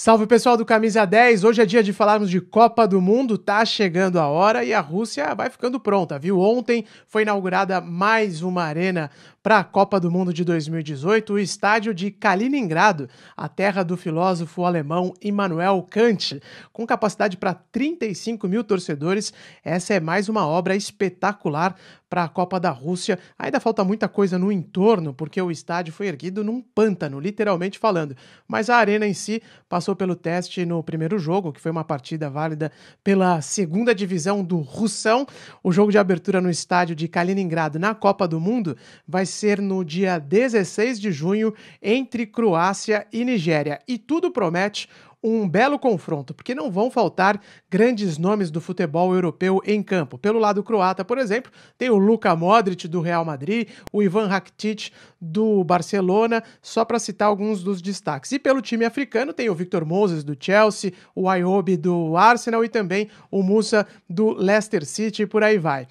Salve pessoal do Camisa 10, hoje é dia de falarmos de Copa do Mundo, tá chegando a hora e a Rússia vai ficando pronta, viu? Ontem foi inaugurada mais uma arena para a Copa do Mundo de 2018, o estádio de Kaliningrado, a terra do filósofo alemão Immanuel Kant. Com capacidade para 35 mil torcedores, essa é mais uma obra espetacular para a Copa da Rússia. Ainda falta muita coisa no entorno, porque o estádio foi erguido num pântano, literalmente falando. Mas a arena em si passou pelo teste no primeiro jogo, que foi uma partida válida pela segunda divisão do Russão. O jogo de abertura no estádio de Kaliningrado na Copa do Mundo vai ser no dia 16 de junho entre Croácia e Nigéria. E tudo promete um belo confronto, porque não vão faltar grandes nomes do futebol europeu em campo. Pelo lado croata, por exemplo, tem o Luka Modric do Real Madrid, o Ivan Rakitic do Barcelona, só para citar alguns dos destaques. E pelo time africano tem o Victor Moses do Chelsea, o Ayobi do Arsenal e também o Musa do Leicester City por aí vai.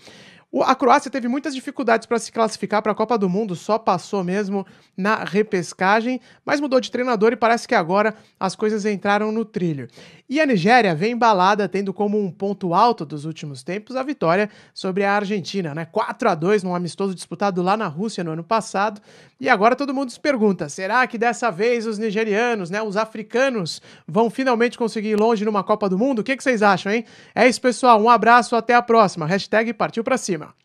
A Croácia teve muitas dificuldades para se classificar para a Copa do Mundo, só passou mesmo na repescagem, mas mudou de treinador e parece que agora as coisas entraram no trilho. E a Nigéria vem embalada, tendo como um ponto alto dos últimos tempos a vitória sobre a Argentina, né? 4 a 2 num amistoso disputado lá na Rússia no ano passado. E agora todo mundo se pergunta: será que dessa vez os nigerianos, né, os africanos, vão finalmente conseguir ir longe numa Copa do Mundo? O que, que vocês acham, hein? É isso, pessoal. Um abraço, até a próxima. Hashtag partiu pra cima. Arizona.